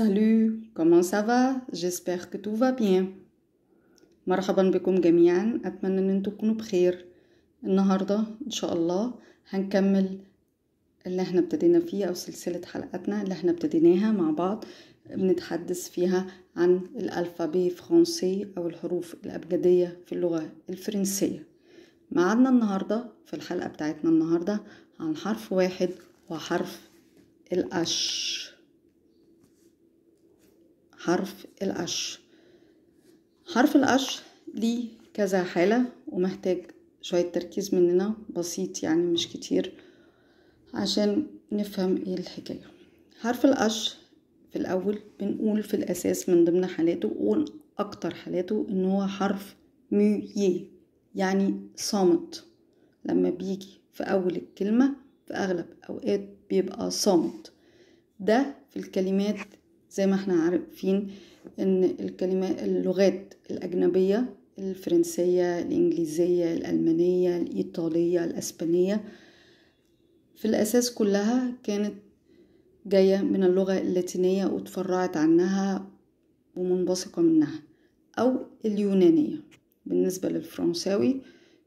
Salut, comment ça va? J'espère que tout va bien. مرحبا بكم جميعا أتمنى أن انتم تكونوا بخير النهاردة إن شاء الله هنكمل اللي احنا ابتدينا فيه أو سلسلة حلقاتنا اللي احنا ابتديناها مع بعض بنتحدث فيها عن الألفابي فرنسي أو الحروف الأبجدية في اللغة الفرنسية معادنا النهاردة في الحلقة بتاعتنا النهاردة عن حرف واحد وحرف الأش حرف القش حرف القش ليه كذا حالة ومحتاج شوية تركيز مننا بسيط يعني مش كتير عشان نفهم ايه الحكاية حرف القش في الأول بنقول في الأساس من ضمن حالاته أكتر حالاته إن هو حرف مي يعني صامت لما بيجي في أول الكلمة في أغلب أوقات بيبقى صامت ده في الكلمات زي ما احنا عارفين ان الكلمات اللغات الأجنبية الفرنسية الإنجليزية الألمانية الإيطالية الأسبانية في الأساس كلها كانت جاية من اللغة اللاتينية وتفرعت عنها ومنبثقة منها أو اليونانية بالنسبة للفرنساوي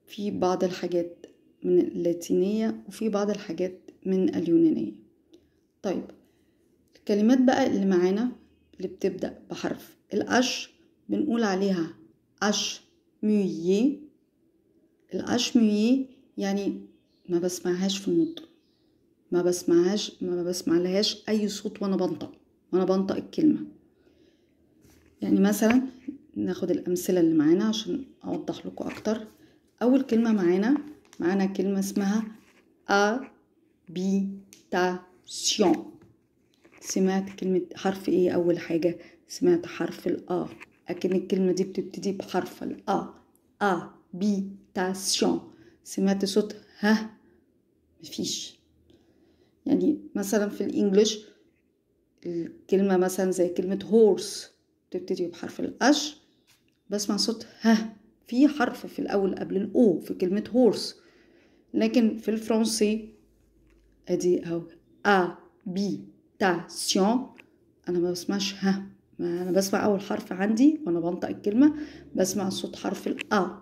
في بعض الحاجات من اللاتينية وفي بعض الحاجات من اليونانية طيب الكلمات بقى اللي معانا اللي بتبدأ بحرف الأش بنقول عليها أش ميي الأش ميي يعني ما بسمعهاش في النطق ما بسمعهاش ما بسمع لهاش أي صوت وأنا بنطق وأنا بنطق الكلمة يعني مثلا ناخد الأمثلة اللي معانا عشان أوضح لكم أكتر أول كلمة معانا معانا كلمة اسمها ا بي سيون سمعت كلمة حرف ايه أول حاجة سمعت حرف الأ أكن الكلمة دي بتبتدي بحرف الأ أ بي تاسيون سمعت صوت ها مفيش يعني مثلا في الإنجليش الكلمة مثلا زي كلمة هورس بتبتدي بحرف الأش بسمع صوت ها في حرف في الأول قبل الأو في كلمة هورس لكن في الفرنسي أدي أهو أ بي تاسيون انا ما بسمعش ها ما انا بسمع اول حرف عندي وانا بنطق الكلمه بسمع صوت حرف الأ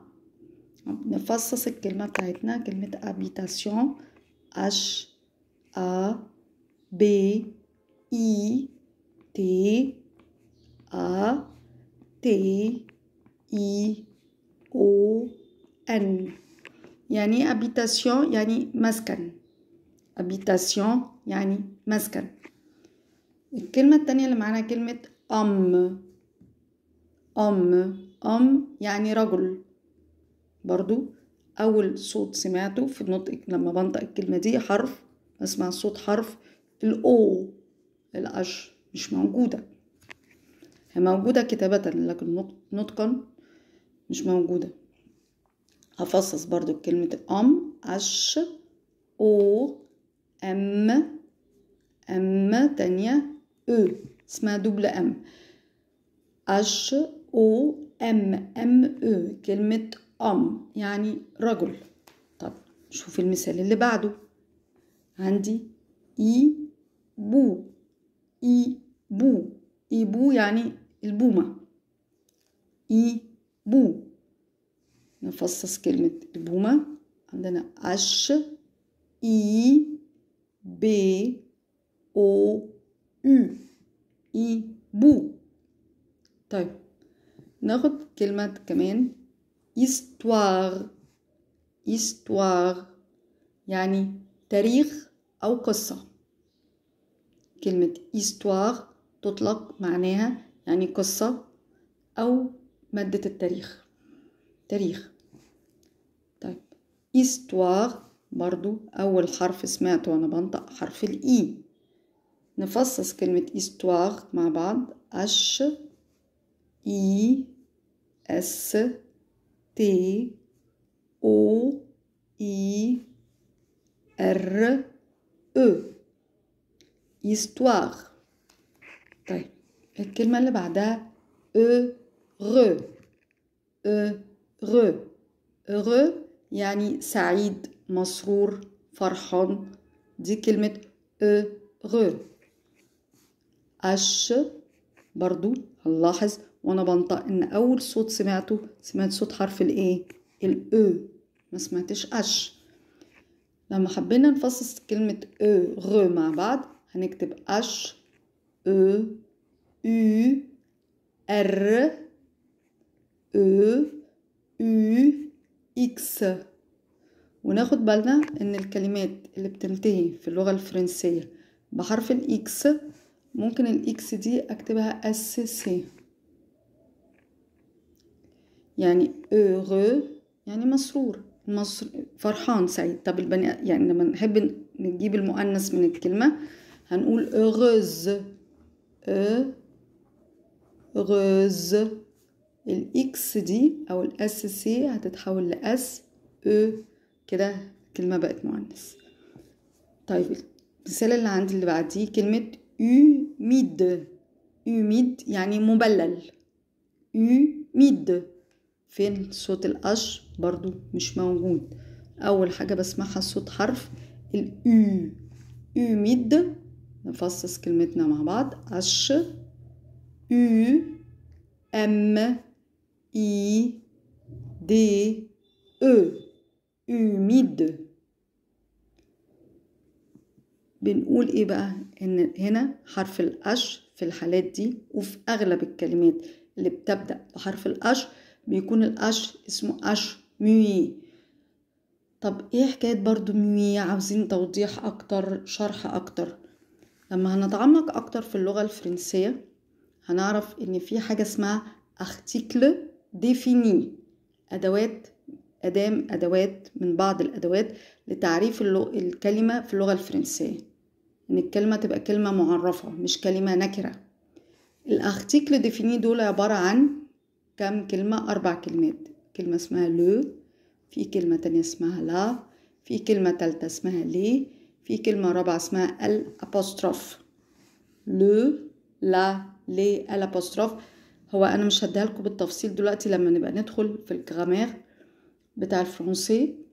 نفصص الكلمه بتاعتنا كلمه ابيتاسيون اش ا ب اي تي ا تي اي او ان يعني ابيتاسيون يعني مسكن ابيتاسيون يعني مسكن الكلمة التانية اللي معانا كلمة أم أم أم يعني رجل برضو أول صوت سمعته في النطق لما بنطق الكلمة دي حرف بسمع الصوت حرف الأو الأش مش موجودة هي موجودة كتابة لكن نطقا مش موجودة هفصص برضو كلمة أم أش أو أم أم تانية E اسمها دبل ام اش او ام ام او كلمة ام يعني رجل طب شوف المثال اللي بعده عندي اي بو اي بو اي بو يعني البومة اي بو نفصص كلمة البومة عندنا اش اي B O U i بو طيب ناخد كلمة كمان histoire histoire يعني تاريخ أو قصة كلمة histoire تطلق معناها يعني قصة أو مادة التاريخ تاريخ طيب histoire برضو أول حرف سمعته وأنا بنطق حرف الإي نفصص كلمة histoire مع بعض H I S T O I R E histoire طيب الكلمة اللي بعدها heureux heureux heureux يعني سعيد مسرور فرحان دي كلمة heureux أش برضو هنلاحظ وأنا بنطق إن أول صوت سمعته سمعت صوت حرف الإيه الأو e، ما سمعتش أش لما حبينا نفصص كلمة أو e، غ مع بعض هنكتب أش أو أو ار او او اكس وناخد بالنا ان الكلمات اللي بتنتهي في اللغة الفرنسية بحرف الاكس ممكن الاكس دي اكتبها اس سي يعني اوغ يعني مسرور مصر فرحان سعيد طب البني يعني لما نحب نجيب المؤنث من الكلمة هنقول heureuse heureuse الاكس دي او الاس سي هتتحول لاس او e. كده كلمة بقت مؤنث طيب المثال اللي عندي اللي بعديه كلمة humide humide يعني مبلل humide فين صوت الأش برضو مش موجود أول حاجة بسمعها صوت حرف الأو humide نفصص كلمتنا مع بعض أش U M I D E humide بنقول ايه بقى إن هنا حرف الأش في الحالات دي وفي أغلب الكلمات اللي بتبدأ بحرف الأش بيكون الأش اسمه أش ميوي طب إيه حكاية برضو ميوي عاوزين توضيح أكتر شرح أكتر لما هنتعمق أكتر في اللغة الفرنسية هنعرف إن في حاجة اسمها أختيكل ديفيني أدوات أدام أدوات من بعض الأدوات لتعريف الكلمة في اللغة الفرنسية ان الكلمة تبقى كلمة معرفة مش كلمة نكرة الارتيكل ديفيني دول عبارة عن كم كلمة أربع كلمات كلمة اسمها لو في كلمة تانية اسمها لا في كلمة تالتة اسمها لي في كلمة رابعة اسمها الأبوستروف لو لا لي الأبوستروف هو أنا مش هديها لكم بالتفصيل دلوقتي لما نبقى ندخل في الجرامير بتاع الفرنسي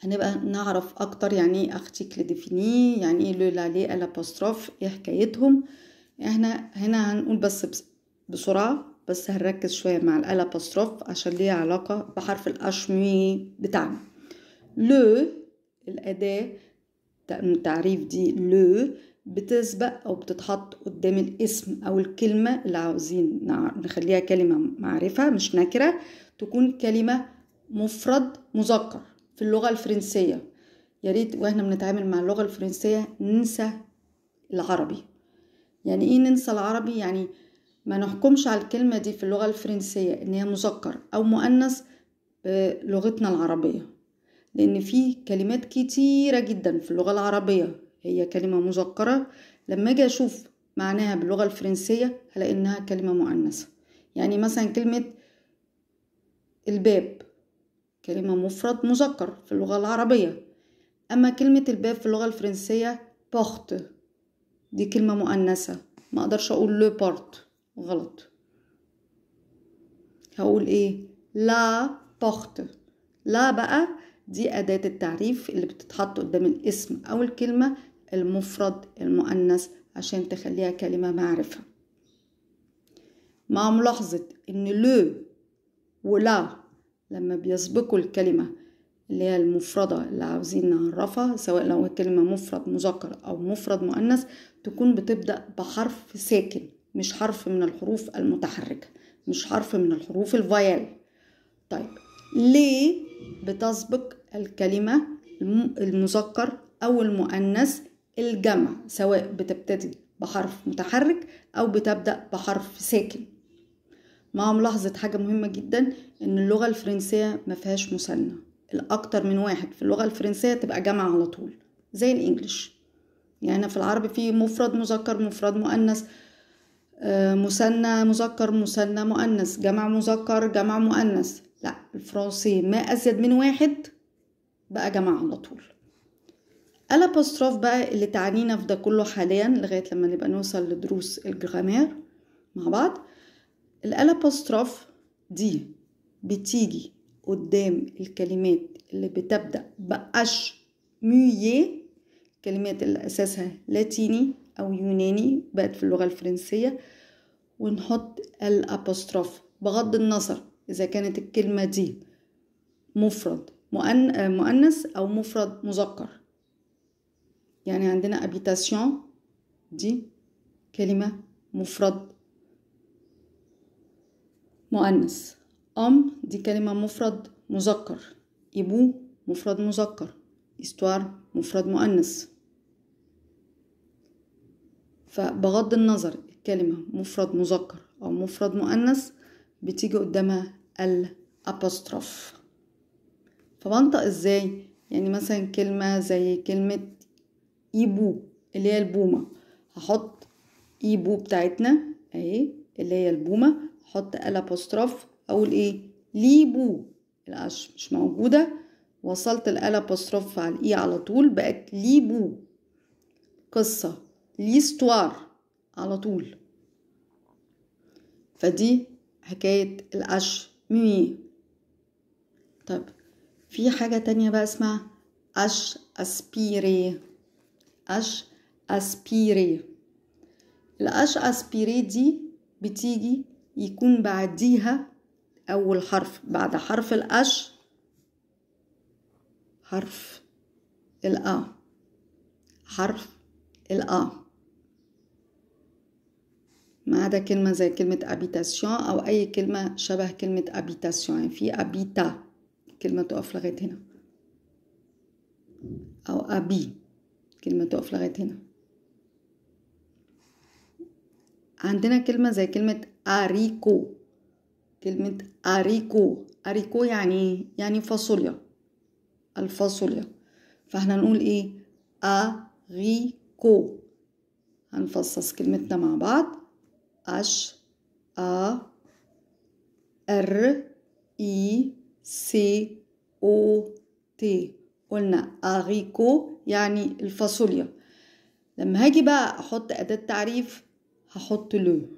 هنبقى نعرف اكتر يعني ايه ارتيكل ديفيني يعني ايه لو لي الابوستروف ايه حكايتهم احنا هنا هنقول بس بسرعه بس هنركز شويه مع الابوستروف عشان ليه علاقه بحرف الاشمي بتاعنا لو الاداه التعريف دي لو بتسبق او بتتحط قدام الاسم او الكلمه اللي عاوزين نخليها كلمه معرفه مش نكره تكون كلمه مفرد مذكر في اللغة الفرنسية يا ريت واحنا بنتعامل مع اللغة الفرنسية ننسى العربي يعني ايه ننسى العربي يعني ما نحكمش على الكلمة دي في اللغة الفرنسية ان هي مذكر او مؤنث بلغتنا العربية لان في كلمات كتيرة جدا في اللغة العربية هي كلمة مذكرة لما اجي اشوف معناها باللغة الفرنسية هلاقي انها كلمة مؤنثة يعني مثلا كلمة الباب كلمة مفرد مذكر في اللغة العربية أما كلمة الباب في اللغة الفرنسية بورت دي كلمة مؤنثة ما أقدرش أقول لو بورت غلط هقول إيه لا بورت لا بقى دي أداة التعريف اللي بتتحط قدام الاسم أو الكلمة المفرد المؤنث عشان تخليها كلمة معرفة مع ملاحظة إن لو ولا لما بيسبقوا الكلمة اللي هي المفردة اللي عاوزين نعرفها سواء لو الكلمة مفرد مذكر أو مفرد مؤنث تكون بتبدأ بحرف ساكن مش حرف من الحروف المتحركة مش حرف من الحروف الفيال طيب ليه بتسبق الكلمة المذكر أو المؤنث الجمع سواء بتبتدي بحرف متحرك أو بتبدأ بحرف ساكن مع ملاحظة حاجة مهمة جدا ان اللغة الفرنسية ما فيهاش مثنى الاكتر من واحد في اللغة الفرنسية تبقى جمع على طول زي الانجليش يعني في العربي في مفرد مذكر مفرد مؤنث آه، مثنى مذكر مثنى مؤنث جمع مذكر جمع مؤنث لا الفرنسي ما ازيد من واحد بقى جمع على طول الابوستروف بقى اللي تعنينا في ده كله حاليا لغايه لما نبقى نوصل لدروس الجرامير مع بعض الألابوستروف دي بتيجي قدام الكلمات اللي بتبدأ بأش ميي كلمات اللي أساسها لاتيني أو يوناني بقت في اللغة الفرنسية ونحط الأبوستروف بغض النظر إذا كانت الكلمة دي مفرد مؤنث أو مفرد مذكر يعني عندنا أبيتاسيون دي كلمة مفرد مؤنث أم دي كلمة مفرد مذكر إبو مفرد مذكر استوار مفرد مؤنث فبغض النظر الكلمة مفرد مذكر أو مفرد مؤنث بتيجي قدامها الأبوستروف فبنطق إزاي يعني مثلا كلمة زي كلمة إيبو اللي هي البومة هحط إيبو بتاعتنا أهي اللي هي البومة حط الابوستروف اقول ايه ليبو العش مش موجودة وصلت الابوستروف على الاي على طول بقت ليبو قصة ليستوار على طول فدي حكاية الأش مي طب في حاجة تانية بقى اسمها أش أسبيري أش أسبيري الأش أسبيري دي بتيجي يكون بعديها أول حرف بعد حرف الأش حرف الأ حرف الأ ما عدا كلمة زي كلمة أبيتاسيون أو أي كلمة شبه كلمة أبيتاسيون يعني في أبيتا كلمة تقف لغاية هنا أو أبي كلمة تقف لغاية هنا عندنا كلمة زي كلمة أريكو كلمة أريكو أريكو يعني يعني فاصوليا الفاصوليا فاحنا نقول إيه أريكو هنفصص كلمتنا مع بعض أش أ ار اي سي او تي قلنا اريكو يعني الفاصوليا لما هاجي بقى احط اداه تعريف هحط لو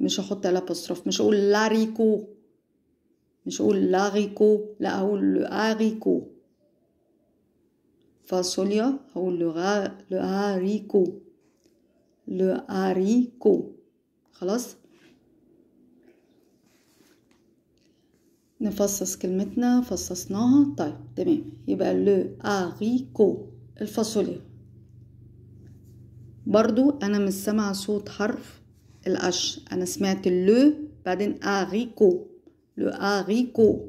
مش هحط الابوستروف مش هقول لاريكو مش هقول لاريكو لا هقول لاريكو فاصوليا هقول لاريكو لاريكو خلاص نفصص كلمتنا فصصناها طيب تمام يبقى لو اريكو الفاصوليا برضو انا مش سامعه صوت حرف الأش أنا سمعت لو بعدين أغيكو لو أغيكو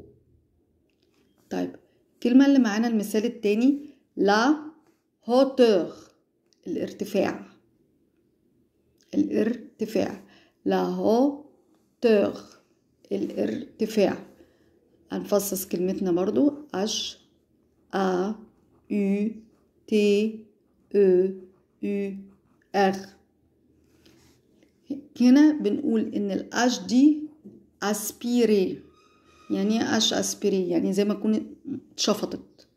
طيب الكلمة اللي معانا المثال التاني لا هوتور الارتفاع الارتفاع لا هوتور الارتفاع هنفصص كلمتنا برضو اش ا يو تي او يو اخ هنا بنقول ان الاش دي اسبيري يعني ايه اش اسبيري يعني زي ما تكون اتشفطت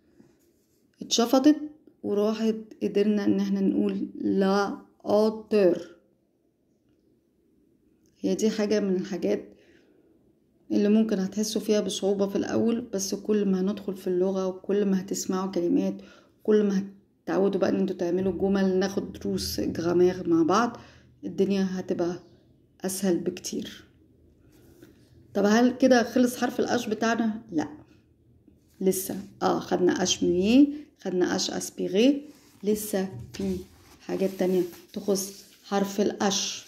اتشفطت وراحت قدرنا ان احنا نقول لا اوتر هي دي حاجة من الحاجات اللي ممكن هتحسوا فيها بصعوبة في الأول بس كل ما هندخل في اللغة وكل ما هتسمعوا كلمات كل ما هتتعودوا بقى ان انتوا تعملوا جمل ناخد دروس جرامير مع بعض الدنيا هتبقى أسهل بكتير طب هل كده خلص حرف الأش بتاعنا؟ لأ لسه اه خدنا أش مييه خدنا أش أسبيغي لسه في حاجات تانية تخص حرف الأش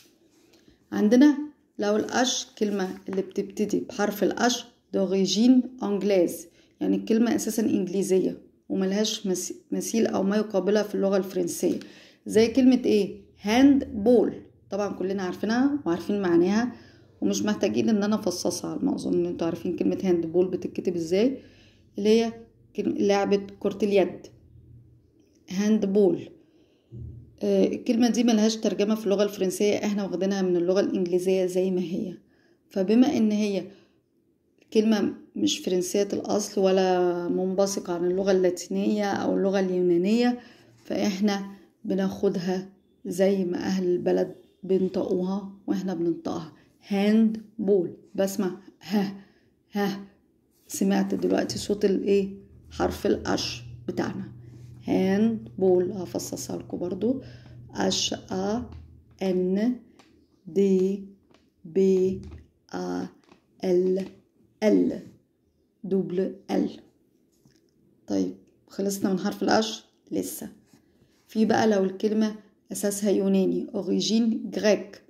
عندنا لو الأش كلمة اللي بتبتدي بحرف الأش دوريجين أنجليز يعني الكلمة أساسا إنجليزية وملهاش مثيل أو ما يقابلها في اللغة الفرنسية زي كلمة إيه؟ هاند بول طبعا كلنا عارفينها وعارفين معناها ومش محتاجين ان انا افصصها على ما اظن ان انتوا عارفين كلمه هاند بول بتتكتب ازاي اللي هي لعبه كره اليد هاند آه، بول الكلمه دي ملهاش ترجمه في اللغه الفرنسيه احنا واخدينها من اللغه الانجليزيه زي ما هي فبما ان هي كلمه مش فرنسيه الاصل ولا منبثقه عن اللغه اللاتينيه او اللغه اليونانيه فاحنا بناخدها زي ما أهل البلد بينطقوها وإحنا بننطقها هاند بول بسمع ها ها سمعت دلوقتي صوت الايه حرف الأش بتاعنا هاند بول هفصصها لكم برضو أش أ إن دي بي أ ال ال دبل ال طيب خلصنا من حرف الأش لسه في بقى لو الكلمة أساسها يوناني أوريجين جريك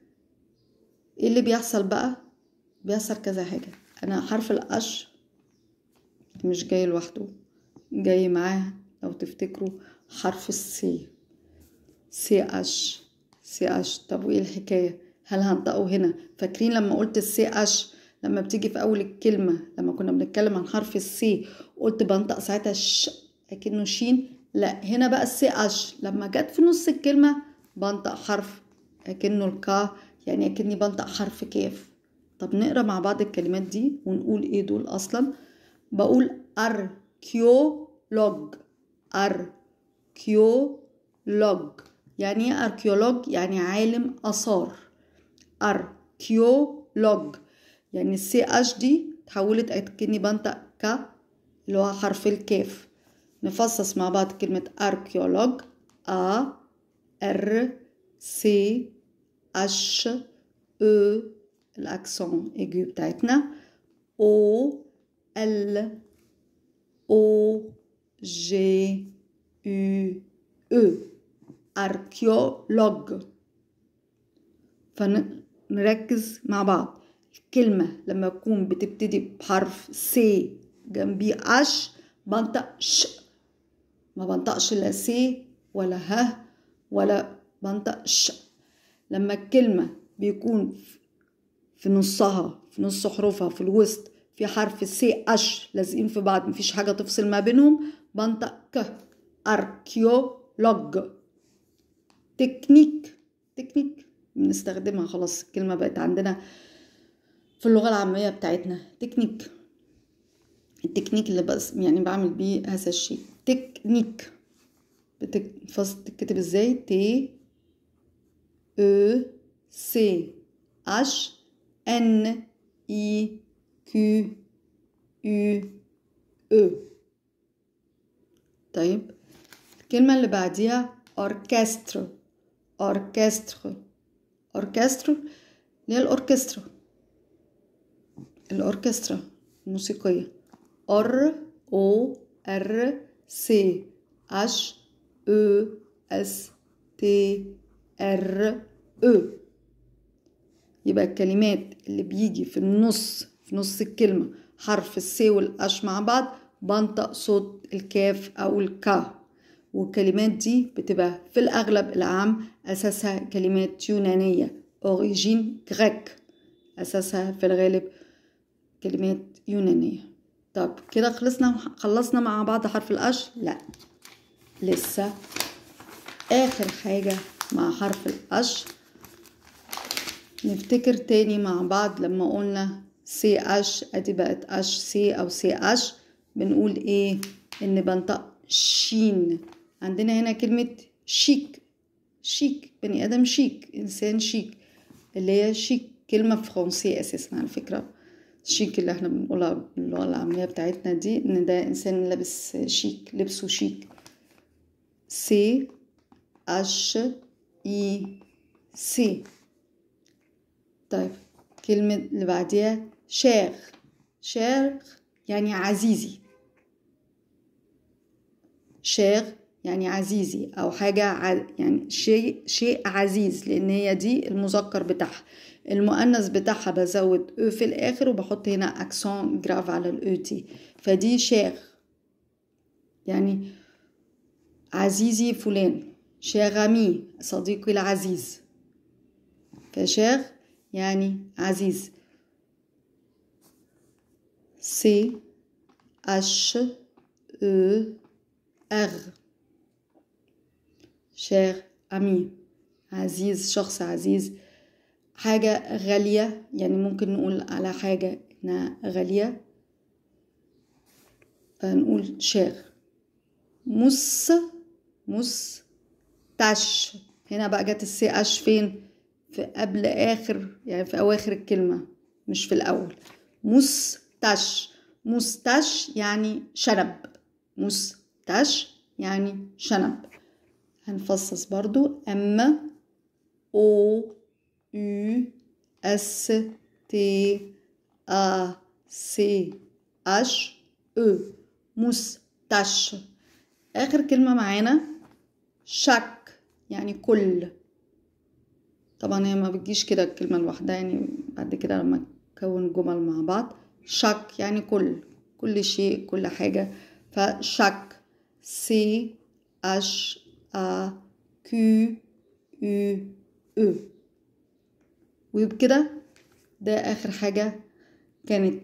إيه اللي بيحصل بقى بيحصل كذا حاجة أنا حرف الأش مش جاي لوحده جاي معاه لو تفتكروا حرف السي سي أش سي أش طب وإيه الحكاية هل هنطقه هنا فاكرين لما قلت السي أش لما بتيجي في أول الكلمة لما كنا بنتكلم عن حرف السي قلت بنطق ساعتها ش أكنه شين لا هنا بقى السي أش لما جت في نص الكلمة بنطق حرف كأنه الكا يعني أكني بنطق حرف كاف طب نقرا مع بعض الكلمات دي ونقول ايه دول اصلا بقول اركيولوج اركيولوج يعني ايه اركيولوج يعني عالم اثار اركيولوج يعني السي اش دي تحولت اكني بنطق ك اللي هو حرف الكاف نفصص مع بعض كلمة اركيولوج ا R, C, H, E الاكسون إيجو بتاعتنا O, L, O, G, U, E أركيولوج فنركز مع بعض الكلمة لما تكون بتبتدي بحرف سي جنبي اش بنطق ش ما بنطقش لا سي ولا ه ولا بنطق ش لما الكلمة بيكون في نصها في نص حروفها في الوسط في حرف سي اش لازقين في بعض مفيش حاجة تفصل ما بينهم بنطق ك أركيولوج تكنيك تكنيك بنستخدمها خلاص الكلمة بقت عندنا في اللغة العامية بتاعتنا تكنيك التكنيك اللي بس يعني بعمل بيه هذا الشيء تكنيك الفصل بتتكتب ازاي ت او سي اش ان اي كيو يو او طيب الكلمة اللي بعديها أوركسترا أوركسترا أوركسترا اللي هي الأوركسترا الأوركسترا الموسيقية أر أو أر سي أش E S T R E يبقى الكلمات اللي بيجي في النص في نص الكلمة حرف الس والأش مع بعض بنطق صوت الكاف أو الكا والكلمات دي بتبقى في الأغلب العام أساسها كلمات يونانية أوريجين غريك أساسها في الغالب كلمات يونانية طب كده خلصنا خلصنا مع بعض حرف الأش؟ لأ لسه آخر حاجة مع حرف الأش نفتكر تاني مع بعض لما قلنا سي أش أدي بقت أش سي أو سي أش بنقول إيه إن بنطق شين عندنا هنا كلمة شيك شيك بني آدم شيك إنسان شيك اللي هي شيك كلمة فرنسية أساسا على فكرة شيك اللي احنا بنقولها باللغة العامية بتاعتنا دي إن ده إنسان لابس شيك لبسه شيك سي H اي سي طيب كلمة اللي بعديها شيخ شيخ يعني عزيزي شيخ يعني عزيزي أو حاجة ع... يعني شيء شيء عزيز لأن هي دي المذكر بتاعها المؤنث بتاعها بزود او e في الآخر وبحط هنا اكسون جراف على الاو تي e فدي شيخ يعني عزيزي فلان شير امي صديقي العزيز فشير يعني عزيز سي اش او اغ شير امي عزيز شخص عزيز حاجة غالية يعني ممكن نقول على حاجة إنها غالية فنقول شير مس مستش هنا بقى جت السي اش فين في قبل اخر يعني في اواخر الكلمه مش في الاول مستش مستش يعني شنب مستش يعني شنب هنفصص برضو أما أو يو أس تي أ سي أش أو مستش آخر كلمة معانا شك يعني كل طبعا هي ما بتجيش كده الكلمة لوحدها يعني بعد كده لما تكون جمل مع بعض شك يعني كل كل شيء كل حاجة فشك سي اش ا كيو يو او وبكده ده آخر حاجة كانت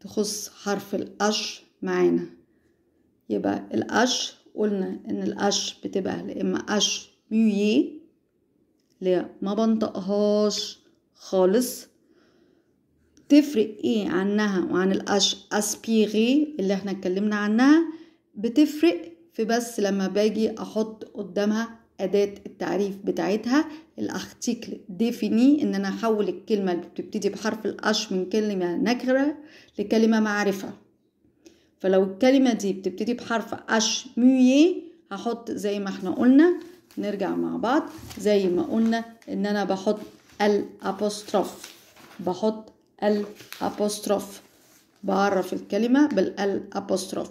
تخص حرف الأش معانا يبقى الأش قلنا ان القش بتبقى لا اما قش ميويه اللي ما بنطقهاش خالص تفرق ايه عنها وعن القش اسبيغي اللي احنا اتكلمنا عنها بتفرق في بس لما باجي احط قدامها أداة التعريف بتاعتها الأختيكل ديفيني إن أنا أحول الكلمة اللي بتبتدي بحرف الأش من كلمة نكرة لكلمة معرفة فلو الكلمة دي بتبتدي بحرف أش ميي هحط زي ما احنا قلنا نرجع مع بعض زي ما قلنا ان انا بحط الابوستروف بحط الابوستروف بعرف الكلمة بالابوستروف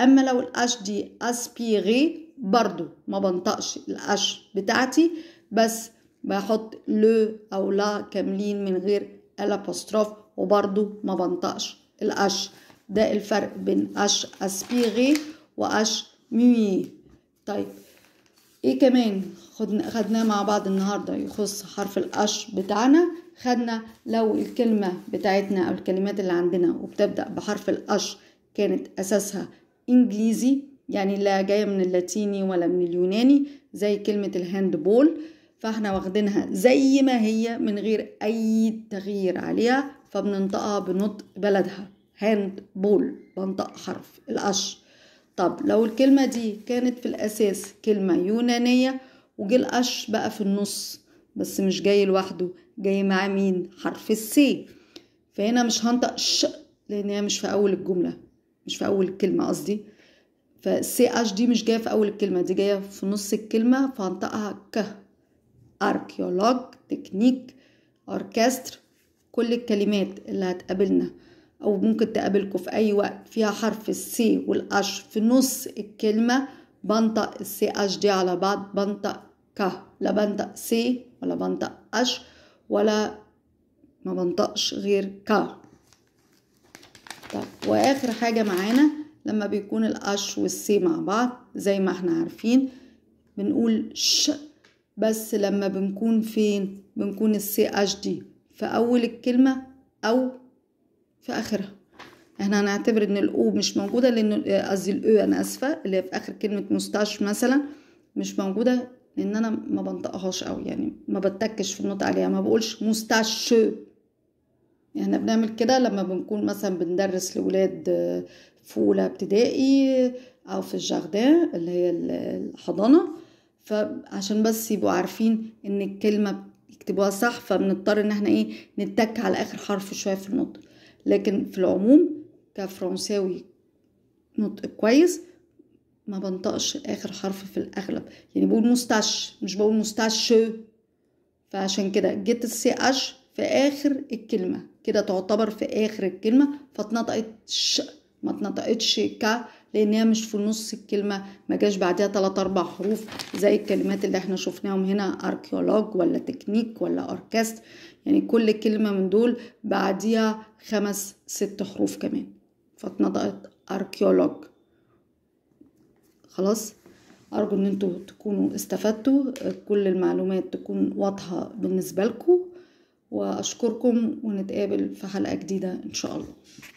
اما لو الاش دي اسبيغي برضو ما بنطقش الاش بتاعتي بس بحط لو او لا كاملين من غير الابوستروف وبرضو ما بنطقش الاش ده الفرق بين اش اسبيغي واش ميمي طيب ايه كمان خدناه مع بعض النهارده يخص حرف الاش بتاعنا خدنا لو الكلمه بتاعتنا او الكلمات اللي عندنا وبتبدا بحرف الاش كانت اساسها انجليزي يعني لا جايه من اللاتيني ولا من اليوناني زي كلمه الهاند بول فاحنا واخدينها زي ما هي من غير اي تغيير عليها فبننطقها بنطق بلدها هاند بول بنطق حرف القش طب لو الكلمة دي كانت في الأساس كلمة يونانية وجي القش بقى في النص بس مش جاي لوحده جاي مع مين حرف السي فهنا مش هنطق ش لأن هي مش في أول الجملة مش في أول الكلمة قصدي فالسي اش دي مش جاية في أول الكلمة دي جاية في نص الكلمة فهنطقها ك أركيولوج تكنيك أوركستر كل الكلمات اللي هتقابلنا أو ممكن تقابلكم في أي وقت فيها حرف السي والأش في نص الكلمة بنطق السي أش دي على بعض بنطق ك لا بنطق سي ولا بنطق أش ولا ما بنطقش غير ك طب وآخر حاجة معانا لما بيكون الأش والسي مع بعض زي ما احنا عارفين بنقول ش بس لما بنكون فين بنكون السي أش دي في أول الكلمة أو في اخرها احنا هنعتبر ان الاو مش موجوده لان قصدي الاو انا اسفه اللي هي في اخر كلمه مستشفى مثلا مش موجوده لان انا ما بنطقهاش قوي يعني ما بتكش في النطق عليها ما بقولش مستشفى يعني احنا بنعمل كده لما بنكون مثلا بندرس لولاد آه، فولة ابتدائي او في الجاردان اللي هي الحضانه فعشان بس يبقوا عارفين ان الكلمه يكتبوها صح فبنضطر ان احنا ايه نتك على اخر حرف شويه في النطق لكن في العموم كفرنساوي نطق كويس ما بنطقش اخر حرف في الاغلب يعني بقول مستش مش بقول مستش فعشان كده جت السي اش في اخر الكلمه كده تعتبر في اخر الكلمه فاتنطقت ش ما اتنطقتش ك هي مش في نص الكلمه ما جاش بعدها 3 اربع حروف زي الكلمات اللي احنا شفناهم هنا اركيولوج ولا تكنيك ولا اوركست يعني كل كلمة من دول بعديها خمس ست حروف كمان فاتنطقت أركيولوج خلاص أرجو إن انتوا تكونوا استفدتوا كل المعلومات تكون واضحة بالنسبة لكم وأشكركم ونتقابل في حلقة جديدة إن شاء الله